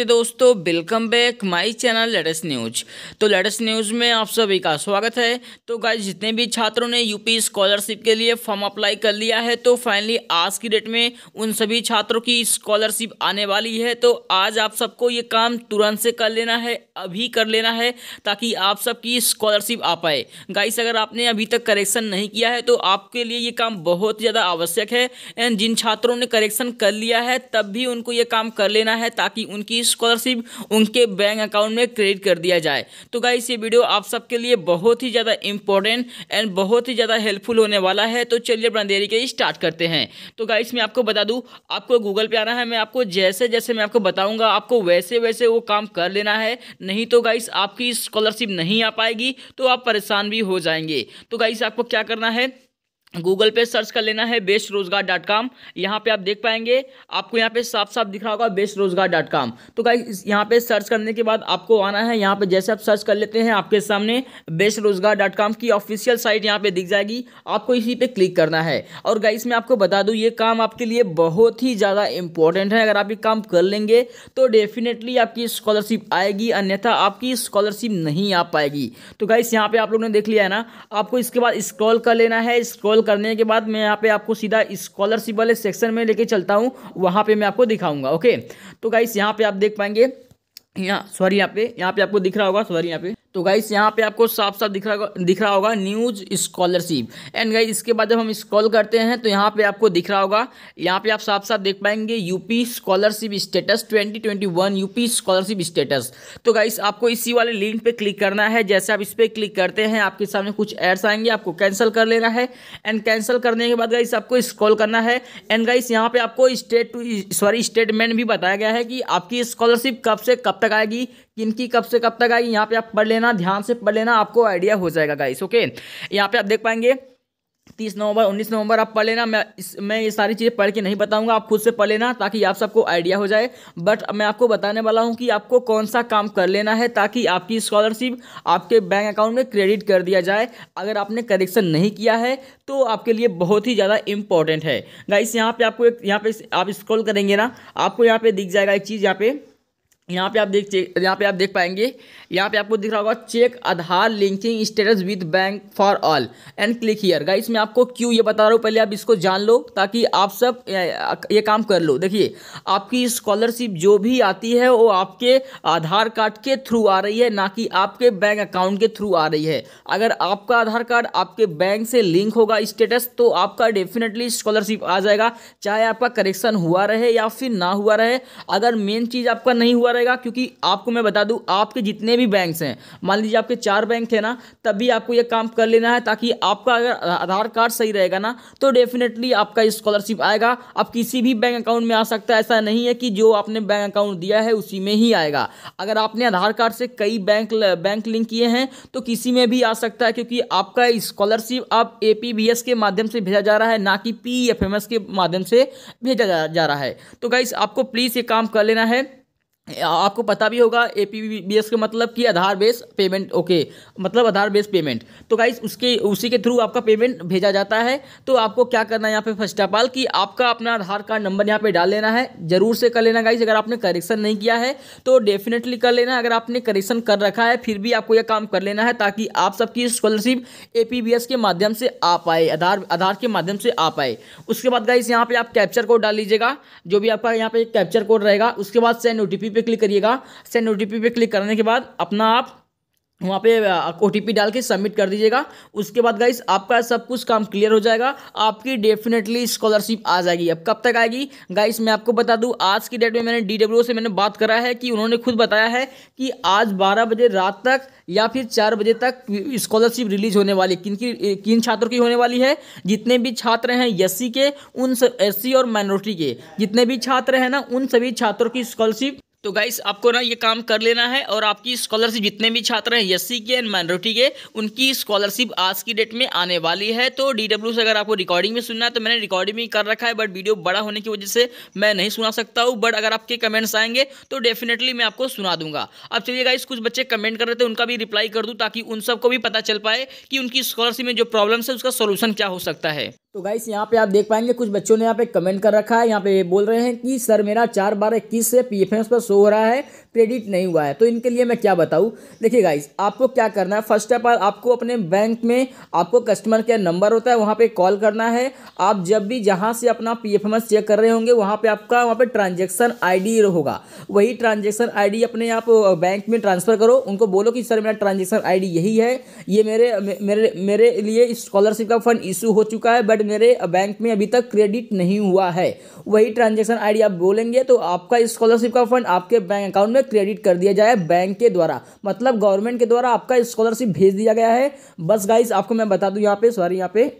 नमस्ते दोस्तों welcome back my channel latest news तो लेटेस्ट न्यूज में आप सभी का स्वागत है तो गाय जितने भी छात्रों ने यूपी स्कॉलरशिप के लिए फॉर्म अप्लाई कर लिया है तो फाइनली आज की डेट में उन सभी छात्रों की स्कॉलरशिप आने वाली है तो आज आप सबको ये काम तुरंत से कर लेना है अभी कर लेना है ताकि आप सबकी स्कॉलरशिप आ पाए गाइस अगर आपने अभी तक करेक्शन नहीं किया है तो आपके लिए ये काम बहुत ज़्यादा आवश्यक है एंड जिन छात्रों ने करेक्शन कर लिया है तब भी उनको ये काम कर लेना है ताकि उनकी स्कॉलरशिप उनके बैंक अकाउंट में क्रेडिट कर दिया जाए तो गाइस ये वीडियो आप सबके लिए बहुत ही ज़्यादा इंपॉर्टेंट एंड बहुत ही ज़्यादा हेल्पफुल होने वाला है तो चलिए अपना देरी के स्टार्ट करते हैं तो गाइस मैं आपको बता दूँ आपको गूगल पे आना है मैं आपको जैसे जैसे मैं आपको बताऊँगा आपको वैसे वैसे वो काम कर लेना है नहीं तो गाइस आपकी स्कॉलरशिप नहीं आ पाएगी तो आप परेशान भी हो जाएंगे तो गाइस आपको क्या करना है गूगल पे सर्च कर लेना है बेस्ट रोजगार डॉट कॉम यहाँ पर आप देख पाएंगे आपको यहाँ पे साफ साफ दिख रहा होगा बेस्ट रोजगार डॉट कॉम तो गाइस यहाँ पे सर्च करने के बाद आपको आना है यहाँ पे जैसे आप सर्च कर लेते हैं आपके सामने बेस्ट रोजगार डॉट कॉम की ऑफिशियल साइट यहाँ पे दिख जाएगी आपको इसी पे क्लिक करना है और गाइस मैं आपको बता दूँ ये काम आपके लिए बहुत ही ज़्यादा इंपॉर्टेंट है अगर आप ये काम कर लेंगे तो डेफिनेटली आपकी स्कॉलरशिप आएगी अन्यथा आपकी स्कॉलरशिप नहीं आ पाएगी तो गाइस यहाँ पर आप लोगों ने देख लिया है ना आपको इसके बाद स्क्रॉल कर लेना है स्क्रॉल इंस्टॉल करने के बाद मैं यहाँ पे आपको सीधा स्कॉलरशिप वाले सेक्शन में लेके चलता हूँ वहाँ पे मैं आपको दिखाऊंगा ओके तो गाइस यहाँ पे आप देख पाएंगे यहाँ सॉरी यहाँ पे यहाँ पे आपको दिख रहा होगा सॉरी यहाँ पे तो गाइस यहाँ पे आपको साफ साफ दिख रहा दिख रहा होगा न्यूज स्कॉलरशिप एंड गाइस इसके बाद जब हम स्कॉल करते हैं तो यहाँ पे आपको दिख रहा होगा यहाँ पे आप साफ साफ देख पाएंगे UP scholarship status 2021 UP scholarship status तो गाइस आपको इसी वाले लिंक पे क्लिक करना है जैसे आप इस पर क्लिक करते हैं आपके सामने कुछ एड्स आएंगे आपको कैंसिल कर लेना है एंड कैंसिल करने के बाद गाइस आपको स्कॉल करना है एंड गाइस यहाँ पे आपको स्टेट टू सॉरी स्टेटमेंट भी बताया गया है कि आपकी स्कॉलरशिप कब से कब तक आएगी किनकी कब से कब तक आई यहाँ पे आप पढ़ लेना ध्यान से पढ़ लेना आपको आइडिया हो जाएगा गाइस ओके यहाँ पे आप देख पाएंगे तीस नवंबर उन्नीस नवंबर आप पढ़ लेना मैं इस मैं ये सारी चीज़ें पढ़ के नहीं बताऊंगा आप खुद से पढ़ लेना ताकि आप सबको आइडिया हो जाए बट मैं आपको बताने वाला हूँ कि आपको कौन सा काम कर लेना है ताकि आपकी स्कॉलरशिप आपके बैंक अकाउंट में क्रेडिट कर दिया जाए अगर आपने करेक्शन नहीं किया है तो आपके लिए बहुत ही ज़्यादा इंपॉर्टेंट है गाइस यहाँ पर आपको एक यहाँ पर आप स्क्रॉल करेंगे ना आपको यहाँ पर दिख जाएगा एक चीज़ यहाँ पर यहाँ पे आप देख चेक यहाँ पे आप देख पाएंगे यहाँ पे आपको दिख रहा होगा check Aadhaar linking status with bank for all and click here guys मैं आपको क्यों ये बता रहा हूँ पहले आप इसको जान लो ताकि आप सब ये काम कर लो देखिए आपकी स्कॉलरशिप जो भी आती है वो आपके आधार कार्ड के थ्रू आ रही है ना कि आपके बैंक अकाउंट के थ्रू आ रही है अगर आपका आधार कार्ड आपके बैंक से लिंक होगा स्टेटस तो आपका डेफिनेटली स्कॉलरशिप आ जाएगा चाहे आपका करेक्शन हुआ रहे या फिर ना हुआ रहे अगर मेन चीज़ आपका नहीं हुआ रहेगा क्योंकि आपको मैं बता दूं आपके जितने भी बैंक्स हैं मान लीजिए आपके चार बैंक थे ना तभी आपको यह काम कर लेना है ताकि आपका अगर आधार कार्ड सही रहेगा ना तो डेफिनेटली आपका स्कॉलरशिप आएगा आप किसी भी बैंक अकाउंट में आ सकता है ऐसा नहीं है कि जो आपने बैंक अकाउंट दिया है उसी में ही आएगा अगर आपने आधार कार्ड से कई बैंक बैंक लिंक किए हैं तो किसी में भी आ सकता है क्योंकि आपका स्कॉलरशिप अब आप ए के माध्यम से भेजा जा रहा है ना कि पी के माध्यम से भेजा जा रहा है तो गाइस आपको प्लीज़ ये काम कर लेना है आपको पता भी होगा ए पी बी एस का मतलब कि आधार बेस पेमेंट ओके मतलब आधार बेस पेमेंट तो गाइस उसके उसी के थ्रू आपका पेमेंट भेजा जाता है तो आपको क्या करना है यहाँ पे फर्स्ट ऑफ ऑल कि आपका अपना आधार कार्ड नंबर यहाँ पे डाल लेना है ज़रूर से कर लेना गाइस अगर आपने करेक्शन नहीं किया है तो डेफिनेटली कर लेना अगर आपने करेक्शन कर रखा है फिर भी आपको यह काम कर लेना है ताकि आप सबकी scholarship A P B S के माध्यम से आ पाए आधार आधार के माध्यम से आ पाए उसके बाद गाइस यहाँ पर आप कैप्चर कोड डाल लीजिएगा जो भी आपका यहाँ पर कैप्चर कोड रहेगा उसके बाद सेंड ओ पे पे क्लिक करिएगा सेंड ओ पे क्लिक करने के बाद अपना आप वहाँ पे ओ डाल के सबमिट कर दीजिएगा उसके बाद गाइस आपका सब कुछ काम क्लियर हो जाएगा आपकी डेफिनेटली स्कॉलरशिप आ जाएगी अब कब तक आएगी गाइस मैं आपको बता दूँ आज की डेट में मैंने डी से मैंने बात करा है कि उन्होंने खुद बताया है कि आज 12 बजे रात तक या फिर 4 बजे तक स्कॉलरशिप रिलीज होने वाली किन की किन छात्रों की होने वाली है जितने भी छात्र हैं एस के उन एस और माइनॉरिटी के जितने भी छात्र हैं ना उन सभी छात्रों की स्कॉलरशिप तो गाइस आपको ना ये काम कर लेना है और आपकी स्कॉलरशिप जितने भी छात्र हैं एस के एंड माइनॉरिटी के उनकी स्कॉलरशिप आज की डेट में आने वाली है तो डी से अगर आपको रिकॉर्डिंग में सुनना है तो मैंने रिकॉर्डिंग भी कर रखा है बट वीडियो बड़ा होने की वजह से मैं नहीं सुना सकता हूँ बट अगर आपके कमेंट्स आएंगे तो डेफिनेटली मैं आपको सुना दूंगा अब चलिए गाइस कुछ बच्चे कमेंट कर रहे थे उनका भी रिप्लाई कर दूँ ताकि उन सबको भी पता चल पाए कि उनकी स्कॉलरशिप में जो प्रॉब्लम्स है उसका सोल्यूशन क्या हो सकता है तो गाइस यहाँ पे आप देख पाएंगे कुछ बच्चों ने यहाँ पे कमेंट कर रखा है यहाँ पे बोल रहे हैं कि सर मेरा चार बार इक्कीस से पी एफ पर शो हो रहा है क्रेडिट नहीं हुआ है तो इनके लिए मैं क्या बताऊँ देखिए गाइस आपको क्या करना है फर्स्ट ऑफ ऑल आपको अपने बैंक में आपको कस्टमर केयर नंबर होता है वहाँ पर कॉल करना है आप जब भी जहाँ से अपना पी एफ चेक कर रहे होंगे वहाँ पर आपका वहाँ पर ट्रांजेक्शन आई डी होगा वही ट्रांजेक्शन आई डी अपने आप बैंक में ट्रांसफ़र करो उनको बोलो कि सर मेरा ट्रांजेक्शन आई डी यही है ये मेरे मेरे मेरे लिए स्कॉलरशिप का फंड इशू हो चुका है बट बट मेरे बैंक में अभी तक क्रेडिट नहीं हुआ है वही ट्रांजेक्शन आई आप बोलेंगे तो आपका स्कॉलरशिप का फंड आपके बैंक अकाउंट में क्रेडिट कर दिया जाए बैंक के द्वारा मतलब गवर्नमेंट के द्वारा आपका स्कॉलरशिप भेज दिया गया है बस गाइस आपको मैं बता दूँ यहाँ पे सॉरी यहाँ पे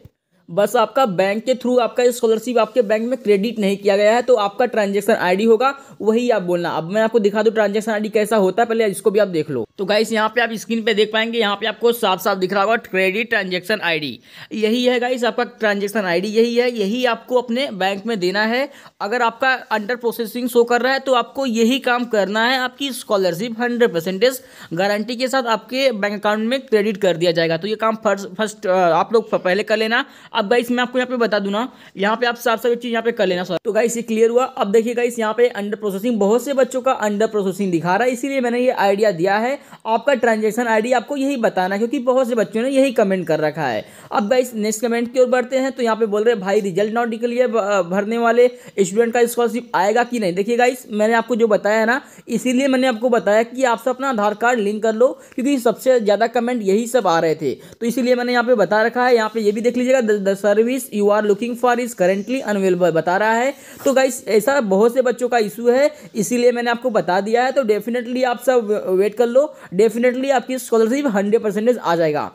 बस आपका बैंक के थ्रू आपका स्कॉलरशिप आपके बैंक में क्रेडिट नहीं किया गया है तो आपका ट्रांजेक्शन आईडी होगा वही आप बोलना अब मैं आपको दिखा दूँ ट्रांजेक्शन आईडी कैसा होता है पहले इसको भी आप देख लो तो गाइस यहाँ पे आप स्क्रीन पे देख पाएंगे यहाँ पे आपको साफ साफ दिख रहा होगा क्रेडिट ट्रांजेक्शन आईडी यही है गाइस आपका ट्रांजेक्शन आईडी यही है यही आपको अपने बैंक में देना है अगर आपका अंडर प्रोसेसिंग शो कर रहा है तो आपको यही काम करना है आपकी स्कॉलरशिप हंड्रेड परसेंटेज गारंटी के साथ आपके बैंक अकाउंट में क्रेडिट कर दिया जाएगा तो ये काम फर्स्ट फर्स्ट uh, आप लोग पहले कर लेना अब गाइस मैं आपको यहाँ पे बता दूँ ना यहाँ पे आप साफ साफ चीज़ यहाँ पे कर लेना सर तो गाइस ये क्लियर हुआ अब देखिए गाइस यहाँ पे अंडर प्रोसेसिंग बहुत से बच्चों का अंडर प्रोसेसिंग दिखा रहा है इसीलिए मैंने ये आइडिया दिया है आपका ट्रांजेक्शन आईडी आपको यही बताना है क्योंकि बहुत से बच्चों ने यही कमेंट कर रखा है अब गाइस नेक्स्ट कमेंट की ओर बढ़ते हैं तो यहाँ पे बोल रहे हैं भाई रिजल्ट नॉट निकलिए भरने वाले स्टूडेंट का स्कॉलरशिप आएगा कि नहीं देखिए गाइस मैंने आपको जो बताया ना इसीलिए मैंने आपको बताया कि आप सब अपना आधार कार्ड लिंक कर लो क्योंकि सबसे ज़्यादा कमेंट यही सब आ रहे थे तो इसीलिए मैंने यहाँ पे बता रखा है यहाँ पे ये भी देख लीजिएगा the service you are looking for is currently unavailable बता रहा है तो गाइस ऐसा बहुत से बच्चों का इशू है इसीलिए मैंने आपको बता दिया है तो डेफिनेटली आप सब वेट कर लो डेफिनेटली आपकी स्कॉलरशिप हंड्रेड परसेंटेज आ जाएगा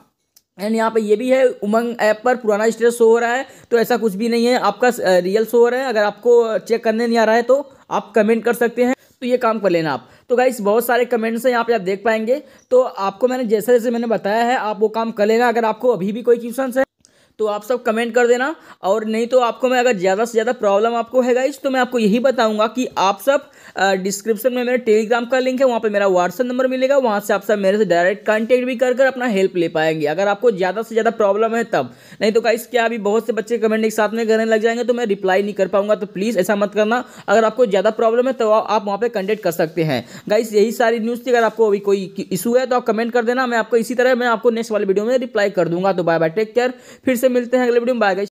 एंड यहाँ पे ये भी है उमंग ऐप पर पुराना स्टेटस शो हो रहा है तो ऐसा कुछ भी नहीं है आपका रियल शो हो रहा है अगर आपको चेक करने नहीं आ रहा है तो आप कमेंट कर सकते हैं तो ये काम कर लेना आप तो गाइस बहुत सारे कमेंट्स हैं यहाँ पे आप देख पाएंगे तो आपको मैंने जैसे जैसे मैंने बताया है आप वो काम कर लेना अगर आपको अभी भी कोई क्वेश्चन है तो आप सब कमेंट कर देना और नहीं तो आपको मैं अगर ज़्यादा से ज़्यादा प्रॉब्लम आपको है गाइज तो मैं आपको यही बताऊँगा कि आप सब डिस्क्रिप्शन में मेरे टेलीग्राम का लिंक है वहाँ पर मेरा व्हाट्सअप नंबर मिलेगा वहाँ से आप सब मेरे से डायरेक्ट कॉन्टेक्ट भी कर कर अपना हेल्प ले पाएंगे अगर आपको ज़्यादा से ज़्यादा प्रॉब्लम है तब नहीं तो गाइज क्या अभी बहुत से बच्चे कमेंट एक साथ में करने लग जाएंगे तो मैं रिप्लाई नहीं कर पाऊँगा तो प्लीज़ ऐसा मत करना अगर आपको ज़्यादा प्रॉब्लम है तो आप वहाँ पर कंटेक्ट कर सकते हैं गाइज यही सारी न्यूज़ थी अगर आपको अभी कोई इशू है तो आप कमेंट कर देना मैं आपको इसी तरह मैं आपको नेक्स्ट वाले वीडियो में रिप्लाई कर दूंगा तो बाय बाय टेक केयर फिर से से मिलते हैं अगले वीडियो में बाय